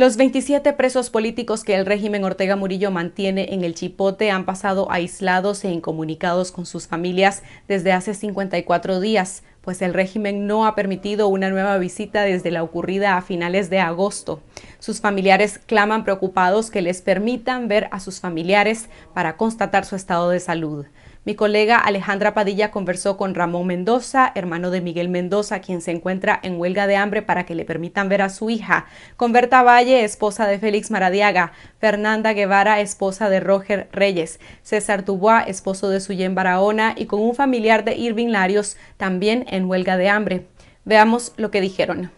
Los 27 presos políticos que el régimen Ortega Murillo mantiene en el Chipote han pasado aislados e incomunicados con sus familias desde hace 54 días, pues el régimen no ha permitido una nueva visita desde la ocurrida a finales de agosto. Sus familiares claman preocupados que les permitan ver a sus familiares para constatar su estado de salud. Mi colega Alejandra Padilla conversó con Ramón Mendoza, hermano de Miguel Mendoza, quien se encuentra en huelga de hambre para que le permitan ver a su hija, con Berta Valle, esposa de Félix Maradiaga, Fernanda Guevara, esposa de Roger Reyes, César Dubois, esposo de Suyen Barahona, y con un familiar de Irving Larios, también en huelga de hambre. Veamos lo que dijeron.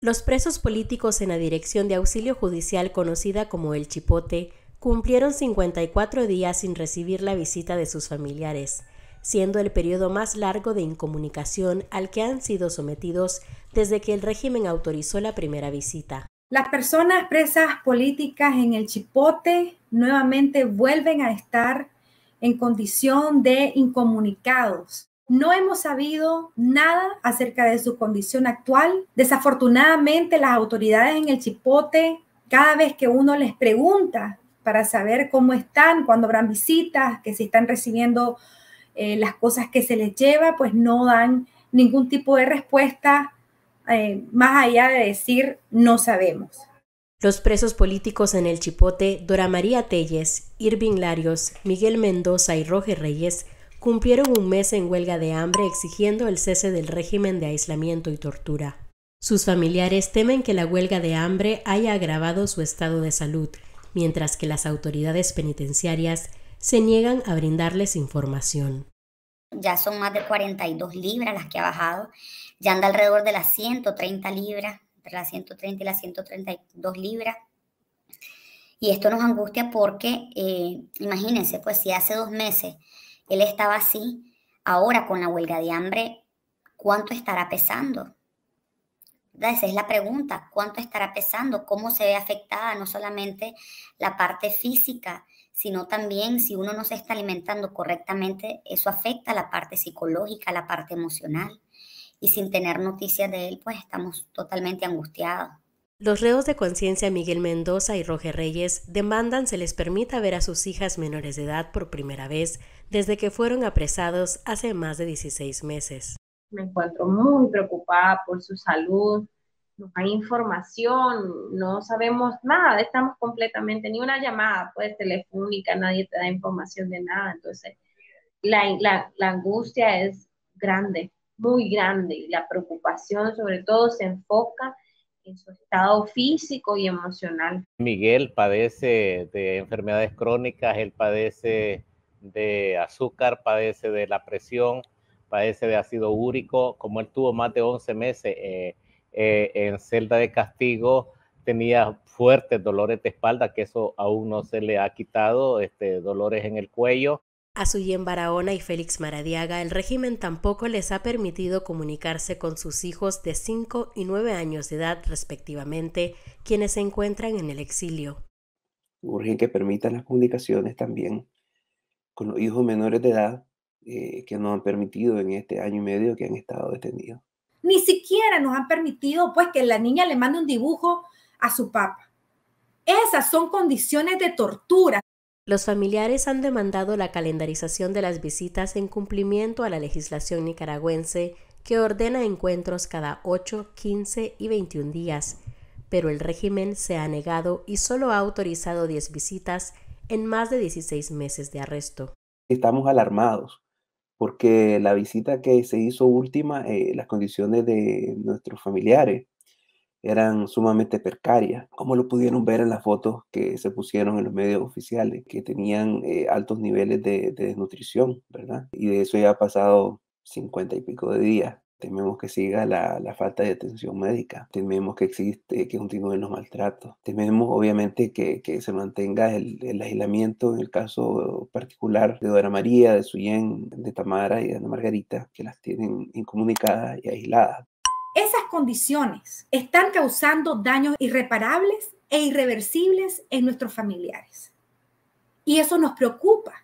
Los presos políticos en la Dirección de Auxilio Judicial conocida como El Chipote Cumplieron 54 días sin recibir la visita de sus familiares, siendo el periodo más largo de incomunicación al que han sido sometidos desde que el régimen autorizó la primera visita. Las personas presas políticas en el Chipote nuevamente vuelven a estar en condición de incomunicados. No hemos sabido nada acerca de su condición actual. Desafortunadamente, las autoridades en el Chipote, cada vez que uno les pregunta para saber cómo están, cuando habrán visitas, que si están recibiendo eh, las cosas que se les lleva, pues no dan ningún tipo de respuesta eh, más allá de decir no sabemos. Los presos políticos en el Chipote, Dora María Telles, Irving Larios, Miguel Mendoza y Roger Reyes, cumplieron un mes en huelga de hambre exigiendo el cese del régimen de aislamiento y tortura. Sus familiares temen que la huelga de hambre haya agravado su estado de salud mientras que las autoridades penitenciarias se niegan a brindarles información. Ya son más de 42 libras las que ha bajado, ya anda alrededor de las 130 libras, entre las 130 y las 132 libras. Y esto nos angustia porque, eh, imagínense, pues si hace dos meses él estaba así, ahora con la huelga de hambre, ¿cuánto estará pesando? Esa es la pregunta, ¿cuánto estará pesando? ¿Cómo se ve afectada no solamente la parte física, sino también si uno no se está alimentando correctamente, eso afecta la parte psicológica, la parte emocional? Y sin tener noticias de él, pues estamos totalmente angustiados. Los reos de conciencia Miguel Mendoza y Roger Reyes demandan se les permita ver a sus hijas menores de edad por primera vez desde que fueron apresados hace más de 16 meses me encuentro muy preocupada por su salud, no hay información, no sabemos nada, estamos completamente, ni una llamada pues telefónica, nadie te da información de nada, entonces la, angustia es grande, muy grande, y la preocupación sobre todo se enfoca en su estado físico y emocional. Miguel padece de enfermedades crónicas, él padece de azúcar, padece de la presión, padece de ácido úrico, como él tuvo más de 11 meses eh, eh, en celda de castigo, tenía fuertes dolores de espalda, que eso aún no se le ha quitado, este, dolores en el cuello. A Suyen Barahona y Félix Maradiaga, el régimen tampoco les ha permitido comunicarse con sus hijos de 5 y 9 años de edad, respectivamente, quienes se encuentran en el exilio. Urgen que permitan las comunicaciones también con los hijos menores de edad eh, que nos han permitido en este año y medio que han estado detenidos. Ni siquiera nos han permitido pues que la niña le mande un dibujo a su papá. Esas son condiciones de tortura. Los familiares han demandado la calendarización de las visitas en cumplimiento a la legislación nicaragüense que ordena encuentros cada 8, 15 y 21 días, pero el régimen se ha negado y solo ha autorizado 10 visitas en más de 16 meses de arresto. Estamos alarmados porque la visita que se hizo última, eh, las condiciones de nuestros familiares eran sumamente precarias, como lo pudieron ver en las fotos que se pusieron en los medios oficiales, que tenían eh, altos niveles de, de, desnutrición, ¿verdad? Y de eso ya ha pasado cincuenta y pico de días tememos que siga la, falta de atención médica, tememos que existe, que continúen los maltratos, tememos obviamente que, se mantenga el, el, aislamiento en el caso particular de Dora María, de Suyen, de Tamara y de Margarita, que las tienen incomunicadas y aisladas. Esas condiciones están causando daños irreparables e irreversibles en nuestros familiares. Y eso nos preocupa.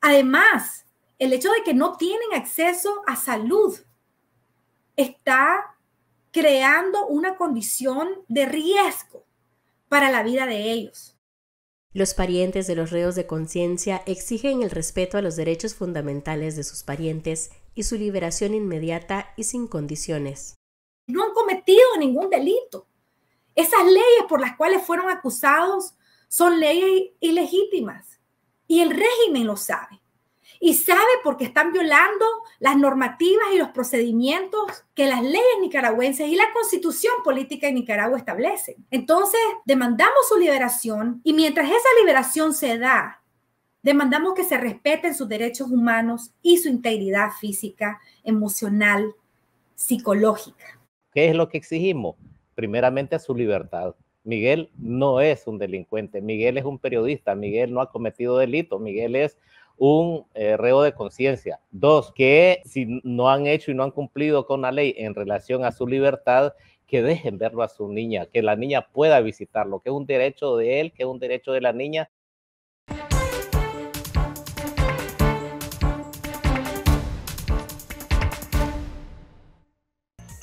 Además, el hecho de que no tienen acceso a salud está creando una condición de riesgo para la vida de ellos. Los parientes de los reos de conciencia exigen el respeto a los derechos fundamentales de sus parientes y su liberación inmediata y sin condiciones. No han cometido ningún delito. Esas leyes por las cuales fueron acusados son leyes ilegítimas y el régimen lo sabe y sabe qué están violando las normativas y los procedimientos que las leyes nicaragüenses y la constitución política de Nicaragua establecen. Entonces, demandamos su liberación y mientras esa liberación se da, demandamos que se respeten sus derechos humanos y su integridad física, emocional, psicológica. ¿Qué es lo que exigimos? Primeramente su libertad. Miguel no es un delincuente, Miguel es un periodista, Miguel no ha cometido delito, Miguel es un eh, reo de conciencia. Dos, que si no han hecho y no han cumplido con la ley en relación a su libertad, que dejen verlo a su niña, que la niña pueda visitarlo, que es un derecho de él, que es un derecho de la niña.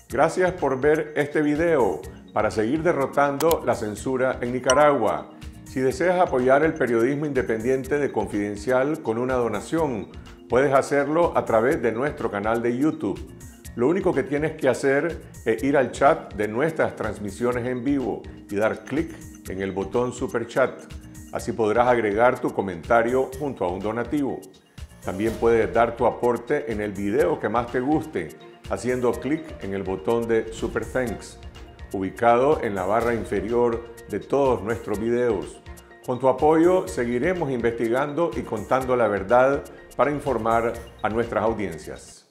Gracias por ver este video. Para seguir derrotando la censura en Nicaragua, si deseas apoyar el periodismo independiente de Confidencial con una donación, puedes hacerlo a través de nuestro canal de YouTube. Lo único que tienes que hacer es ir al chat de nuestras transmisiones en vivo y dar clic en el botón Super Chat. Así podrás agregar tu comentario junto a un donativo. También puedes dar tu aporte en el video que más te guste haciendo clic en el botón de Super Thanks, ubicado en la barra inferior de todos nuestros videos. Con tu apoyo seguiremos investigando y contando la verdad para informar a nuestras audiencias.